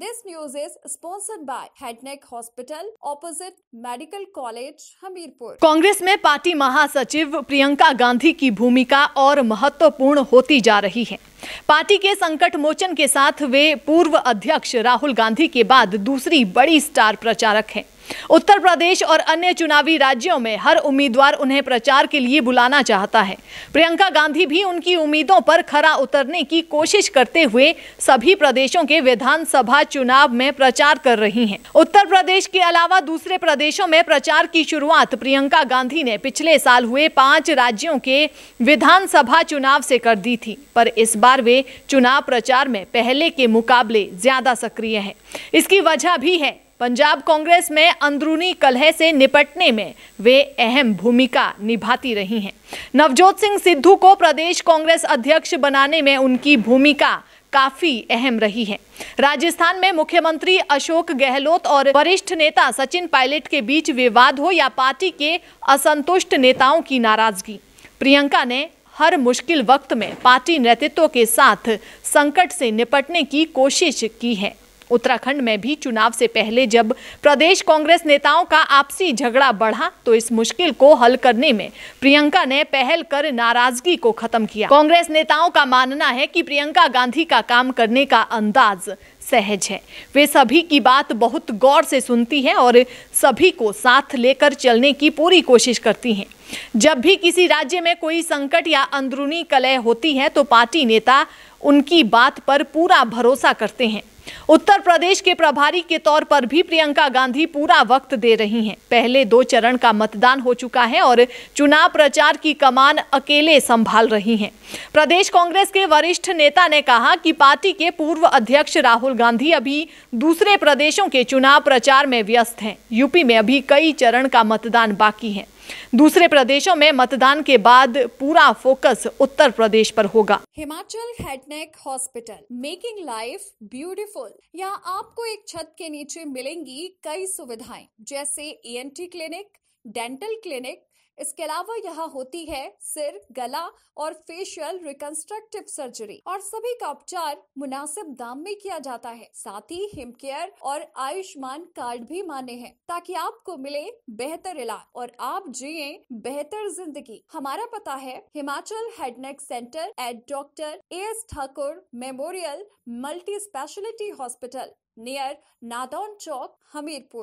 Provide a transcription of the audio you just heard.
This news is sponsored by head neck hospital opposite medical college Hamirpur Congress में party महासचिव प्रियंका गांधी की भूमिका और महत्वपूर्ण होती जा रही है पार्टी के संकट मोचन के साथ वे पूर्व अध्यक्ष राहुल गांधी के बाद दूसरी बड़ी स्टार प्रचारक हैं उत्तर प्रदेश और अन्य चुनावी राज्यों में हर उम्मीदवार उन्हें प्रचार के लिए बुलाना चाहता है प्रियंका गांधी भी उनकी उम्मीदों पर खरा उतरने की कोशिश करते हुए सभी प्रदेशों के विधानसभा चुनाव में प्रचार कर रही हैं। उत्तर प्रदेश के अलावा दूसरे प्रदेशों में प्रचार की शुरुआत प्रियंका गांधी ने पिछले साल हुए पांच राज्यों के विधानसभा चुनाव से कर दी थी पर इस बार वे चुनाव प्रचार में पहले के मुकाबले ज्यादा सक्रिय है इसकी वजह भी है पंजाब कांग्रेस में अंदरूनी कलह से निपटने में वे अहम भूमिका निभाती रही हैं नवजोत सिंह सिद्धू को प्रदेश कांग्रेस अध्यक्ष बनाने में उनकी भूमिका काफी अहम रही है राजस्थान में मुख्यमंत्री अशोक गहलोत और वरिष्ठ नेता सचिन पायलट के बीच विवाद हो या पार्टी के असंतुष्ट नेताओं की नाराजगी प्रियंका ने हर मुश्किल वक्त में पार्टी नेतृत्व के साथ संकट से निपटने की कोशिश की है उत्तराखंड में भी चुनाव से पहले जब प्रदेश कांग्रेस नेताओं का आपसी झगड़ा बढ़ा तो इस मुश्किल को हल करने में प्रियंका ने पहल कर नाराजगी को खत्म किया कांग्रेस नेताओं का मानना है कि प्रियंका गांधी का काम करने का अंदाज सहज है वे सभी की बात बहुत गौर से सुनती हैं और सभी को साथ लेकर चलने की पूरी कोशिश करती हैं जब भी किसी राज्य में कोई संकट या अंदरूनी कलह होती है तो पार्टी नेता उनकी बात पर पूरा भरोसा करते हैं उत्तर प्रदेश के प्रभारी के तौर पर भी प्रियंका गांधी पूरा वक्त दे रही हैं पहले दो चरण का मतदान हो चुका है और चुनाव प्रचार की कमान अकेले संभाल रही हैं प्रदेश कांग्रेस के वरिष्ठ नेता ने कहा कि पार्टी के पूर्व अध्यक्ष राहुल गांधी अभी दूसरे प्रदेशों के चुनाव प्रचार में व्यस्त हैं यूपी में अभी कई चरण का मतदान बाकी है दूसरे प्रदेशों में मतदान के बाद पूरा फोकस उत्तर प्रदेश पर होगा Himachal head neck hospital making life beautiful बिल्कुल यहाँ आपको एक छत के नीचे मिलेंगी कई सुविधाएं जैसे ईएनटी क्लिनिक डेंटल क्लिनिक इसके अलावा यहाँ होती है सिर गला और फेशियल रिकंस्ट्रक्टिव सर्जरी और सभी का उपचार मुनासिब दाम में किया जाता है साथ ही हिम केयर और आयुष्मान कार्ड भी माने हैं ताकि आपको मिले बेहतर इलाज और आप जिए बेहतर जिंदगी हमारा पता है Himachal head neck centre at doctor A S Thakur memorial multi speciality hospital near Nadaun चौक हमीरपुर